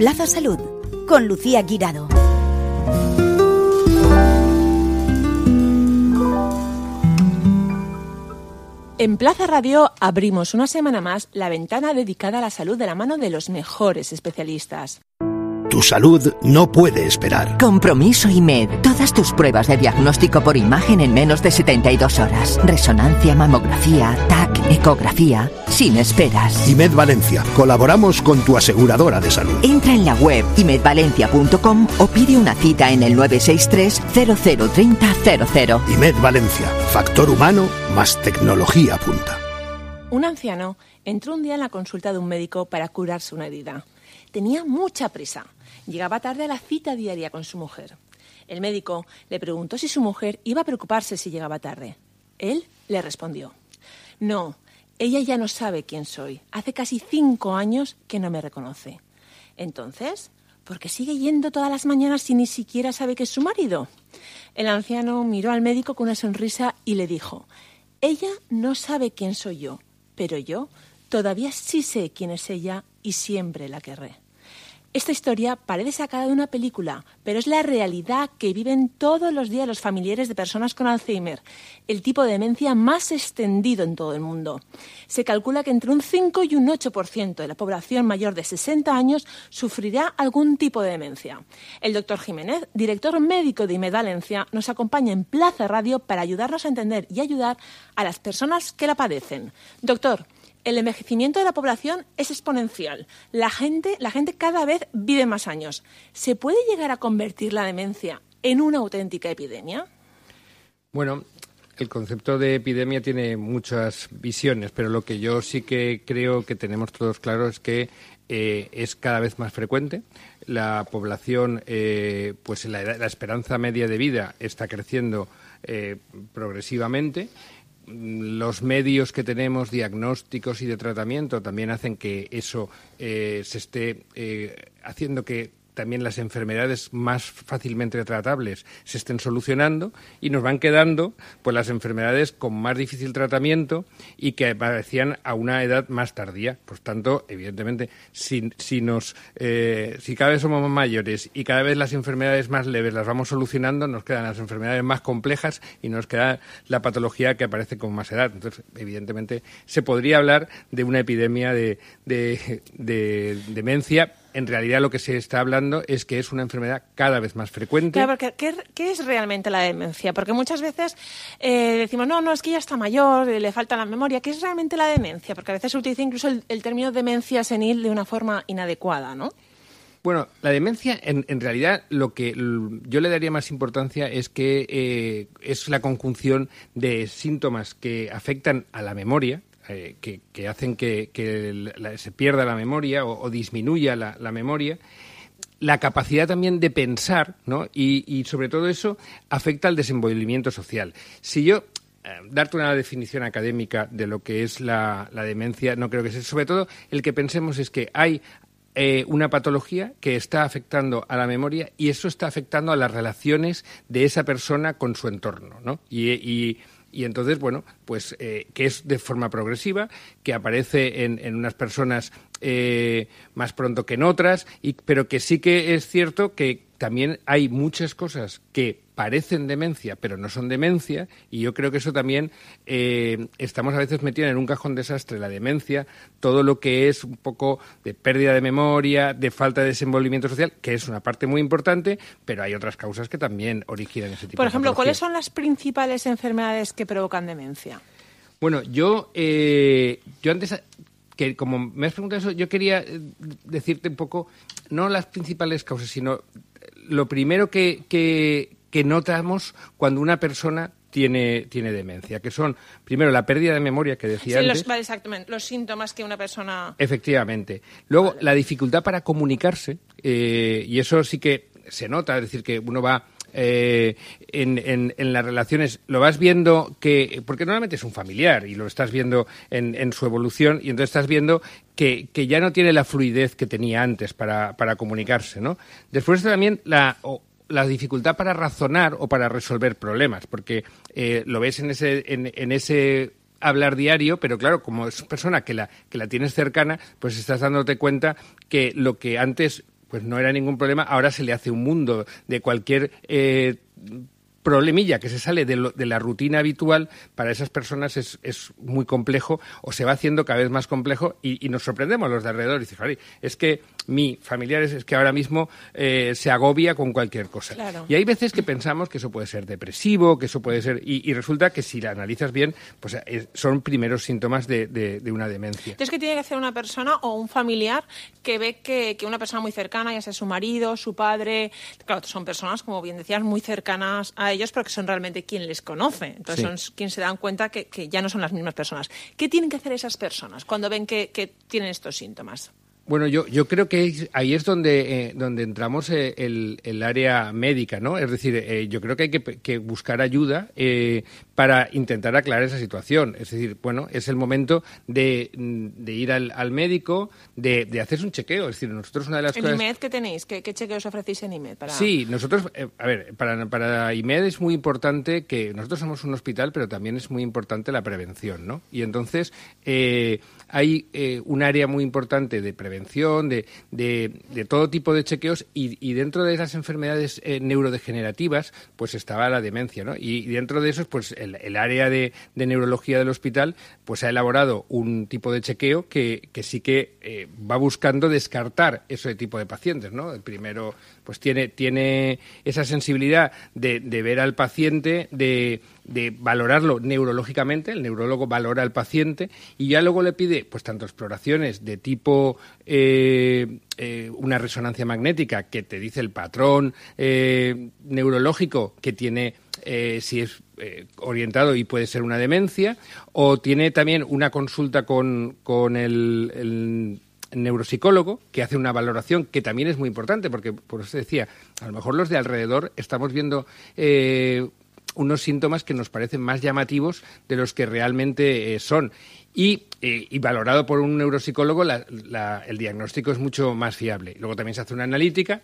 Plaza Salud con Lucía Guirado. En Plaza Radio abrimos una semana más la ventana dedicada a la salud de la mano de los mejores especialistas. Tu salud no puede esperar. Compromiso IMED. Todas tus pruebas de diagnóstico por imagen en menos de 72 horas. Resonancia, mamografía, TAC, ecografía. Sin esperas. IMED Valencia. Colaboramos con tu aseguradora de salud. Entra en la web imedvalencia.com o pide una cita en el 963-003000. IMED Valencia. Factor humano más tecnología punta. Un anciano entró un día en la consulta de un médico para curarse una herida. Tenía mucha prisa Llegaba tarde a la cita diaria con su mujer. El médico le preguntó si su mujer iba a preocuparse si llegaba tarde. Él le respondió, no, ella ya no sabe quién soy. Hace casi cinco años que no me reconoce. Entonces, ¿por qué sigue yendo todas las mañanas si ni siquiera sabe que es su marido? El anciano miró al médico con una sonrisa y le dijo, ella no sabe quién soy yo, pero yo todavía sí sé quién es ella y siempre la querré. Esta historia parece sacada de una película, pero es la realidad que viven todos los días los familiares de personas con Alzheimer, el tipo de demencia más extendido en todo el mundo. Se calcula que entre un 5 y un 8% de la población mayor de 60 años sufrirá algún tipo de demencia. El doctor Jiménez, director médico de Valencia, nos acompaña en Plaza Radio para ayudarnos a entender y ayudar a las personas que la padecen. Doctor, el envejecimiento de la población es exponencial. La gente, la gente cada vez vive más años. ¿Se puede llegar a convertir la demencia en una auténtica epidemia? Bueno, el concepto de epidemia tiene muchas visiones, pero lo que yo sí que creo que tenemos todos claro es que eh, es cada vez más frecuente. La población, eh, pues la, esperanza media de vida está creciendo eh, progresivamente los medios que tenemos, diagnósticos y de tratamiento, también hacen que eso eh, se esté eh, haciendo que también las enfermedades más fácilmente tratables se estén solucionando y nos van quedando pues las enfermedades con más difícil tratamiento y que aparecían a una edad más tardía. Por tanto, evidentemente, si, si nos, eh, cada vez somos mayores y cada vez las enfermedades más leves las vamos solucionando, nos quedan las enfermedades más complejas y nos queda la patología que aparece con más edad. Entonces, evidentemente, se podría hablar de una epidemia de, de demencia, en realidad lo que se está hablando es que es una enfermedad cada vez más frecuente. Claro, ¿qué, es realmente la demencia? Porque muchas veces eh, decimos, no, no, es que ya está mayor, eh, le falta la memoria. ¿Qué es realmente la demencia? Porque a veces se utiliza incluso el, término demencia senil de una forma inadecuada, ¿no? Bueno, la demencia, en, realidad, lo que yo le daría más importancia es que eh, es la conjunción de síntomas que afectan a la memoria, eh, que, hacen que, se pierda la memoria o, disminuya la, memoria la capacidad también de pensar, ¿no? Y, sobre todo eso afecta al desenvolvimiento social. Si yo eh, darte una definición académica de lo que es la, demencia, no creo que sea. Sobre todo, el que pensemos es que hay eh, una patología que está afectando a la memoria y eso está afectando a las relaciones de esa persona con su entorno, ¿no? y y entonces, bueno, pues eh, que es de forma progresiva, que aparece en, en unas personas eh, más pronto que en otras, y, pero que sí que es cierto que también hay muchas cosas que parecen demencia, pero no son demencia, y yo creo que eso también eh, estamos a veces metidos en un cajón desastre, la demencia, todo lo que es un poco de pérdida de memoria, de falta de desenvolvimiento social, que es una parte muy importante, pero hay otras causas que también originan ese tipo Por ejemplo, ¿cuáles son las principales enfermedades que provocan demencia? Bueno, yo, eh, yo antes que como me has preguntado eso, yo quería eh, decirte un poco, no las principales causas, sino lo primero que, que notamos cuando una persona tiene, tiene demencia, que son, primero, la pérdida de memoria que decía sí, Los, exactamente, los síntomas que una persona... Efectivamente. Luego, la dificultad para comunicarse, eh, y eso sí que se nota, es decir, que uno va... Eh, en, las relaciones, lo vas viendo que, porque normalmente es un familiar y lo estás viendo en, en su evolución y entonces estás viendo que, ya no tiene la fluidez que tenía antes para, comunicarse, ¿no? Después también la, la dificultad para razonar o para resolver problemas, porque eh, lo ves en ese, en, ese hablar diario, pero claro, como es persona que la, que la tienes cercana, pues estás dándote cuenta que lo que antes pues no era ningún problema, ahora se le hace un mundo de cualquier eh, problemilla que se sale de, la rutina habitual, para esas personas es, muy complejo o se va haciendo cada vez más complejo y, nos sorprendemos los de alrededor y dices, es que mi familiar es, que ahora mismo eh, se agobia con cualquier cosa. Y hay veces que pensamos que eso puede ser depresivo, que eso puede ser... Y, resulta que si la analizas bien, pues eh, son primeros síntomas de, de, una demencia. Entonces, ¿qué tiene que hacer una persona o un familiar que ve que, que una persona muy cercana, ya sea su marido, su padre... Claro, son personas, como bien decías, muy cercanas a ellos, pero que son realmente quien les conoce. Entonces, son quien se dan cuenta que, que ya no son las mismas personas. ¿Qué tienen que hacer esas personas cuando ven que, que tienen estos síntomas? Bueno, yo, yo creo que ahí es donde, eh, donde entramos eh, el, el, área médica, ¿no? Es decir, eh, yo creo que hay que, que buscar ayuda, para intentar aclarar esa situación. Es decir, bueno, es el momento de, ir al, médico, de, hacer hacerse un chequeo. Es decir, nosotros una de las ¿En IMED qué tenéis? ¿Qué, chequeos ofrecéis en IMED? Para... Sí, nosotros, eh, a ver, para, para IMED es muy importante que nosotros somos un hospital, pero también es muy importante la prevención, ¿no? Y entonces eh, hay eh, un área muy importante de prevención, de, todo tipo de chequeos y, dentro de esas enfermedades neurodegenerativas, pues estaba la demencia, ¿no? Y, dentro de eso, pues el el, área de, neurología del hospital pues ha elaborado un tipo de chequeo que, sí que eh, va buscando descartar ese tipo de pacientes, ¿no? El primero pues tiene, tiene esa sensibilidad de, de ver al paciente, de de valorarlo neurológicamente, el neurólogo valora al paciente y ya luego le pide pues tanto exploraciones de tipo eh, eh, una resonancia magnética que te dice el patrón eh, neurológico que tiene si es orientado y puede ser una demencia o tiene también una consulta con, con el, neuropsicólogo que hace una valoración que también es muy importante porque, por eso decía, a lo mejor los de alrededor estamos viendo unos síntomas que nos parecen más llamativos de los que realmente eh, son. Eh, y, valorado por un neuropsicólogo, el diagnóstico es mucho más fiable. Luego también se hace una analítica,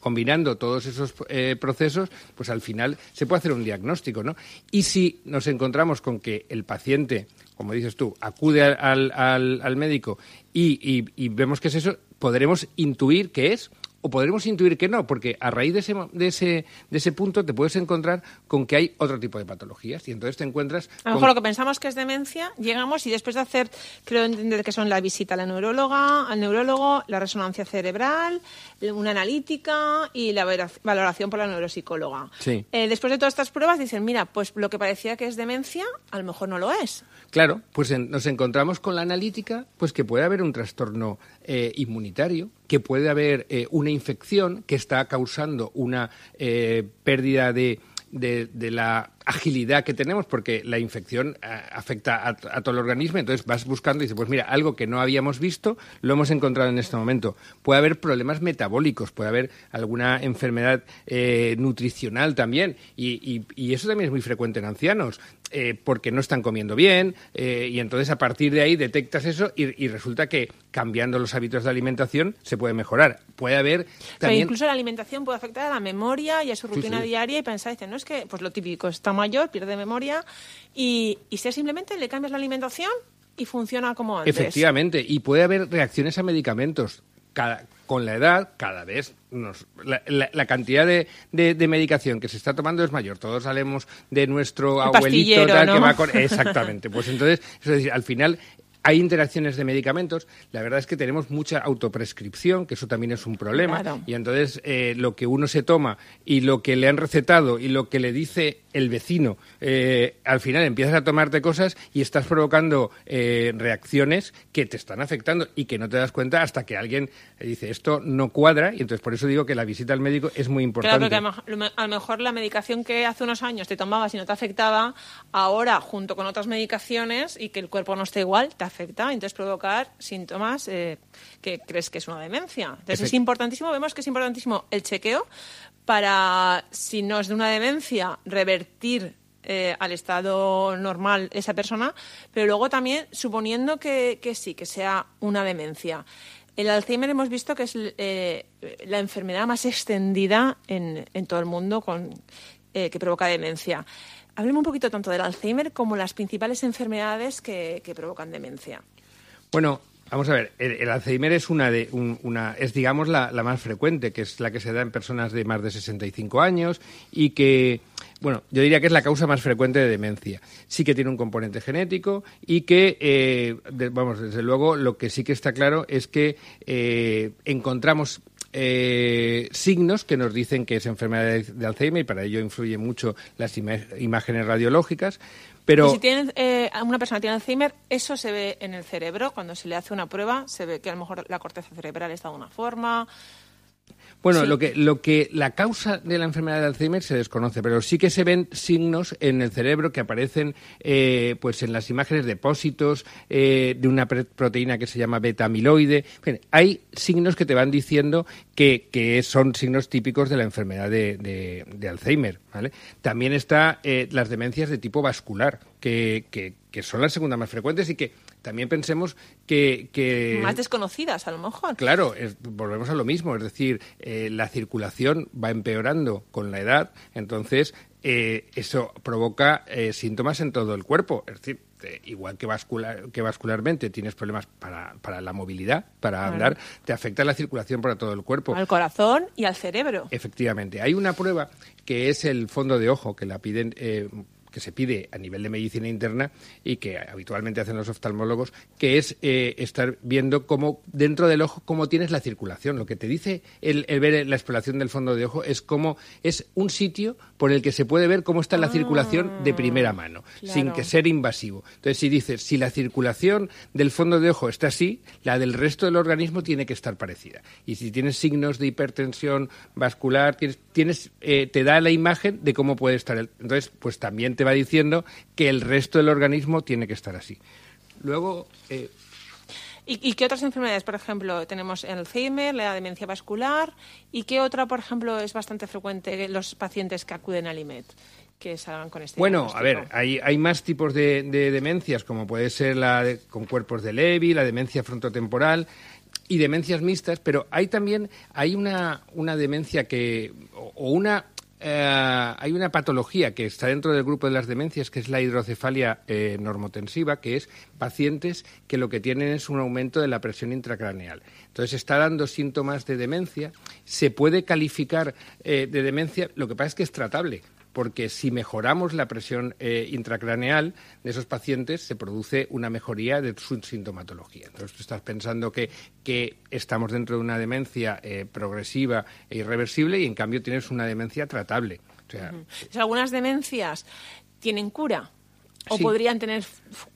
combinando todos esos eh, procesos, pues al final se puede hacer un diagnóstico, ¿no? Y si nos encontramos con que el paciente, como dices tú, acude al, médico y, y, y vemos que es eso, podremos intuir qué es podremos intuir que no, porque a raíz de ese, de ese, de ese punto te puedes encontrar con que hay otro tipo de patologías y entonces te encuentras... A lo mejor lo que pensamos que es demencia, llegamos y después de hacer, creo entender que son la visita a la neuróloga, al neurólogo, la resonancia cerebral, una analítica y la valoración por la neuropsicóloga. Eh, después de todas estas pruebas dicen, mira, pues lo que parecía que es demencia, a lo mejor no lo es. Claro, pues nos encontramos con la analítica, pues que puede haber un trastorno eh, inmunitario, que puede haber eh, una infección que está causando una eh, pérdida de, de, de la agilidad que tenemos, porque la infección eh, afecta a, todo el organismo, entonces vas buscando y dices, pues mira, algo que no habíamos visto, lo hemos encontrado en este momento. Puede haber problemas metabólicos, puede haber alguna enfermedad eh, nutricional también, y, eso también es muy frecuente en ancianos, eh, porque no están comiendo bien, y entonces a partir de ahí detectas eso y, resulta que cambiando los hábitos de alimentación se puede mejorar. Puede haber incluso la alimentación puede afectar a la memoria y a su rutina diaria y pensar, no es que, pues lo típico, estamos mayor, pierde memoria, y, y si simplemente le cambias la alimentación y funciona como antes. Efectivamente, y puede haber reacciones a medicamentos. Cada, con la edad, cada vez la, cantidad de, de, medicación que se está tomando es mayor. Todos hablemos de nuestro abuelito que va con. Exactamente. Pues entonces, es decir, al final hay interacciones de medicamentos. La verdad es que tenemos mucha autoprescripción, que eso también es un problema. Y entonces eh, lo que uno se toma y lo que le han recetado y lo que le dice el vecino, eh, al final empiezas a tomarte cosas y estás provocando eh, reacciones que te están afectando y que no te das cuenta hasta que alguien dice esto no cuadra. Y entonces por eso digo que la visita al médico es muy importante. Claro, porque a lo mejor la medicación que hace unos años te tomabas y no te afectaba, ahora junto con otras medicaciones y que el cuerpo no esté igual, te afecta entonces provocar síntomas eh, que crees que es una demencia. Entonces es importantísimo, vemos que es importantísimo el chequeo para, si no es de una demencia, revertir eh, al estado normal esa persona, pero luego también suponiendo que, sí, que sea una demencia. El Alzheimer hemos visto que es eh, la enfermedad más extendida en, todo el mundo que provoca demencia. Hablemos un poquito tanto del Alzheimer como las principales enfermedades que, provocan demencia. Bueno, Vamos a ver, el, Alzheimer es una de una es digamos la, más frecuente, que es la que se da en personas de más de 65 años y que bueno, yo diría que es la causa más frecuente de demencia. Sí que tiene un componente genético y que eh, vamos, desde luego lo que sí que está claro es que eh, encontramos eh, signos que nos dicen que es enfermedad de Alzheimer y para ello influyen mucho las imágenes radiológicas. Pero... si eh, una persona tiene Alzheimer, eso se ve en el cerebro. Cuando se le hace una prueba, se ve que a lo mejor la corteza cerebral está de una forma, bueno, lo, que, lo que la causa de la enfermedad de Alzheimer se desconoce, pero sí que se ven signos en el cerebro que aparecen eh, pues en las imágenes de depósitos eh, de una proteína que se llama beta-amiloide. hay signos que te van diciendo que, que son signos típicos de la enfermedad de, de, Alzheimer. También están eh, las demencias de tipo vascular, que, que, que son las segundas más frecuentes y que también pensemos que, Más desconocidas, a lo mejor. Claro, volvemos a lo mismo, es decir, eh, la circulación va empeorando con la edad, entonces eh, eso provoca eh, síntomas en todo el cuerpo, es decir, igual que, vascular, que vascularmente tienes problemas para, para la movilidad, para andar, te afecta la circulación para todo el cuerpo. Al corazón y al cerebro. Efectivamente. Hay una prueba que es el fondo de ojo, que la piden que se pide a nivel de medicina interna y que habitualmente hacen los oftalmólogos, que es eh, estar viendo cómo dentro del ojo cómo tienes la circulación. Lo que te dice el, ver la exploración del fondo de ojo es como es un sitio por el que se puede ver cómo está la ah, circulación de primera mano, sin que sea invasivo. Entonces, si dices, si la circulación del fondo de ojo está así, la del resto del organismo tiene que estar parecida. Y si tienes signos de hipertensión vascular, tienes, tienes eh, te da la imagen de cómo puede estar Entonces, pues también te diciendo que el resto del organismo tiene que estar así. Luego. Eh, ¿Y, ¿Y, qué otras enfermedades, por ejemplo, tenemos el Alzheimer, la demencia vascular? ¿Y qué otra, por ejemplo, es bastante frecuente los pacientes que acuden al IMED? que salgan con este Bueno, a ver, hay, más tipos de, demencias, como puede ser la con cuerpos de Levy, la demencia frontotemporal y demencias mixtas, pero hay también hay una, una demencia que, o una eh, hay una patología que está dentro del grupo de las demencias, que es la hidrocefalia eh, normotensiva, que es pacientes que lo que tienen es un aumento de la presión intracraneal. Entonces está dando síntomas de demencia, se puede calificar eh, de demencia, lo que pasa es que es tratable, porque si mejoramos la presión eh, intracraneal de esos pacientes, se produce una mejoría de su sintomatología. Entonces, tú estás pensando que, estamos dentro de una demencia eh, progresiva e irreversible y, en cambio, tienes una demencia tratable. O Algunas demencias tienen cura. ¿O podrían tener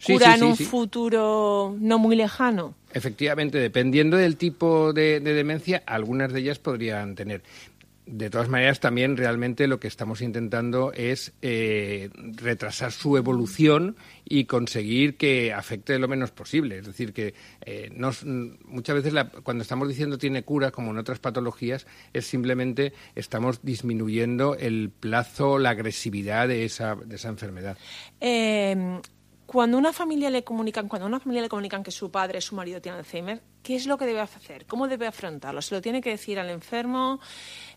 cura en un futuro no muy lejano? Efectivamente, dependiendo del tipo de, de, demencia, algunas de ellas podrían tener de todas maneras, también realmente lo que estamos intentando es eh, retrasar su evolución y conseguir que afecte lo menos posible. Es decir, que eh, muchas veces cuando estamos diciendo tiene cura, como en otras patologías, es simplemente estamos disminuyendo el plazo, la agresividad de esa, de esa enfermedad. Em, cuando una familia le comunican, cuando una familia le comunican que su padre, su marido tiene Alzheimer, ¿qué es lo que debe hacer? ¿Cómo debe afrontarlo? ¿Se lo tiene que decir al enfermo?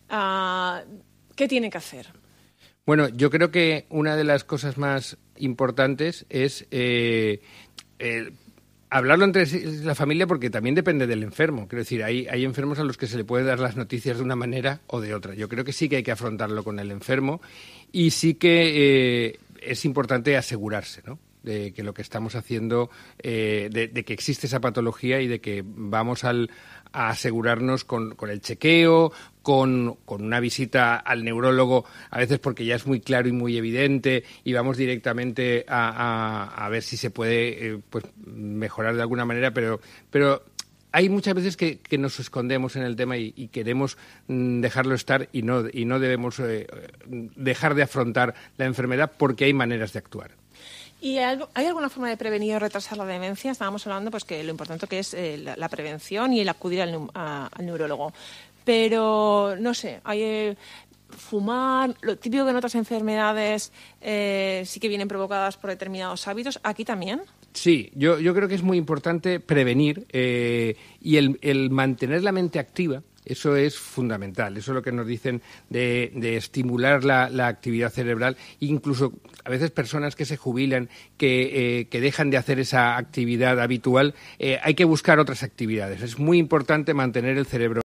Ah, ¿Qué tiene que hacer? Bueno, yo creo que una de las cosas más importantes es eh, eh, hablarlo entre la familia porque también depende del enfermo. Quiero decir, hay, enfermos a los que se le puede dar las noticias de una manera o de otra. Yo creo que sí que hay que afrontarlo con el enfermo y sí que eh, es importante asegurarse, ¿no? de que lo que estamos haciendo, de, que existe esa patología y de que vamos a asegurarnos con el chequeo, con, con, una visita al neurólogo, a veces porque ya es muy claro y muy evidente, y vamos directamente a, a, ver si se puede eh, pues mejorar de alguna manera, pero, pero hay muchas veces que, nos escondemos en el tema y, queremos mm, dejarlo estar y no, y no debemos eh, dejar de afrontar la enfermedad porque hay maneras de actuar. ¿Y hay alguna forma de prevenir o retrasar la demencia? Estábamos hablando pues que lo importante que es eh, la, prevención y el acudir al neurólogo. Pero, no sé, hay... Eh, fumar, lo típico que en otras enfermedades eh, sí que vienen provocadas por determinados hábitos, aquí también. Sí, yo, creo que es muy importante prevenir eh, y el, el, mantener la mente activa. Eso es fundamental, eso es lo que nos dicen de, de estimular la, la, actividad cerebral, incluso a veces personas que se jubilan, que, que dejan de hacer esa actividad habitual, hay que buscar otras actividades. Es muy importante mantener el cerebro.